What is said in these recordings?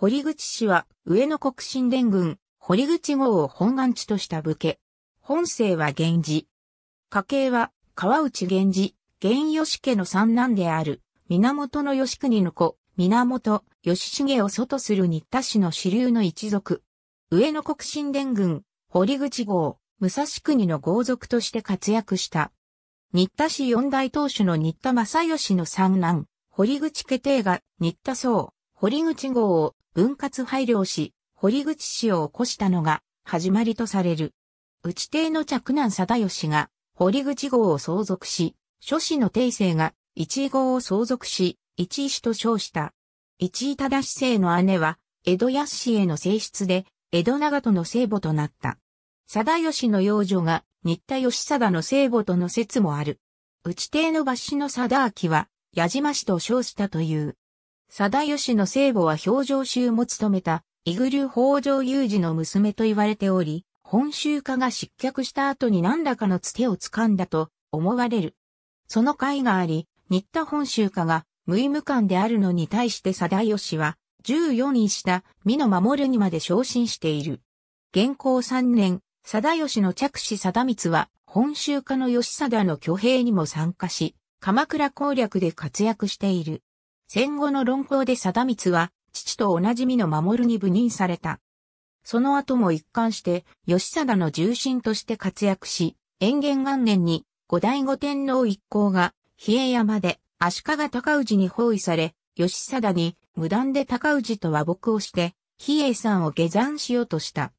堀口氏は上野国新殿軍、堀口号を本願地とした武家。本姓は源氏。家系は川内源氏、源義家の三男である、源義国の子、源義重を祖とする新田氏の支流の一族。上野国新殿軍、堀口号、武蔵国の豪族として活躍した。新田氏四大当主の新田正義の三男、堀口家庭が新田宗、堀口号を分割配慮し、堀口氏を起こしたのが始まりとされる。内邸の嫡男貞義が堀口号を相続し、諸子の定政が一号を相続し、一石と称した。一井忠氏の姉は、江戸安氏への性質で、江戸長門の聖母となった。貞義の幼女が、新田義貞の聖母との説もある。内邸の抜子の貞明は、矢島氏と称したという。貞義の聖母は表情衆も務めた、イグル法上北条雄二の娘と言われており、本州家が失脚した後に何らかのつてを掴んだと思われる。その会があり、新田本州家が無意無感であるのに対して貞義は、14位下、美の守るにまで昇進している。現行3年、貞義の着手貞光は、本州家の義貞の挙兵にも参加し、鎌倉攻略で活躍している。戦後の論考で貞光は、父と同じみの守に部任された。その後も一貫して、義貞の重臣として活躍し、延元元年に、後醍醐天皇一行が、比叡山で、足利尊氏に包囲され、義貞に、無断で尊氏と和睦をして、比叡山を下山しようとした。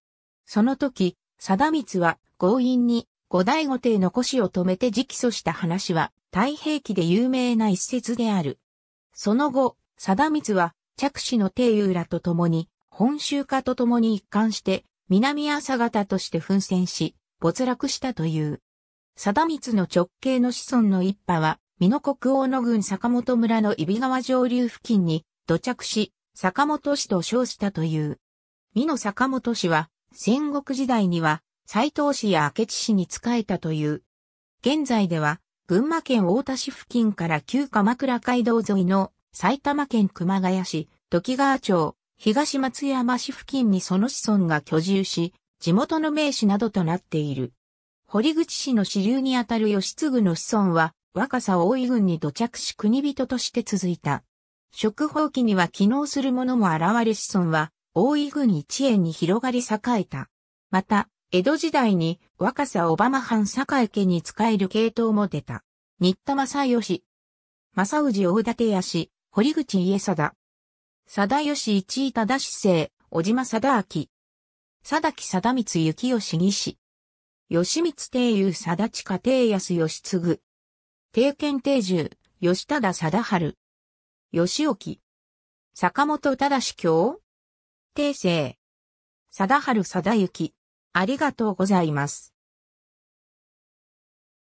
その時、貞光は、強引に、後醍醐帝の腰を止めて直訴した話は、太平記で有名な一節である。その後、貞光は、着手の定友らと共に、本州化と共に一貫して、南朝方として奮戦し、没落したという。貞光の直系の子孫の一派は、美濃国王の軍坂本村の揖斐川上流付近に土着し、坂本氏と称したという。美濃坂本氏は、戦国時代には、斎藤氏や明智氏に仕えたという。現在では、群馬県太田市付近から旧鎌倉街道沿いの埼玉県熊谷市、土川町、東松山市付近にその子孫が居住し、地元の名士などとなっている。堀口市の支流にあたる義継の子孫は、若狭大井郡に土着し国人として続いた。食法期には機能する者も現れ子孫は、大井郡一円に広がり栄えた。また、江戸時代に若狭小浜藩栄家に仕える系統も出た。新田正義。正氏大館屋氏、堀口家貞。貞義一位忠生、小島貞明。貞木貞光幸義義氏。義光定優貞地家定安義継。定憲定住、吉忠貞春。吉沖。坂本忠教定生。貞春貞幸。ありがとうございます。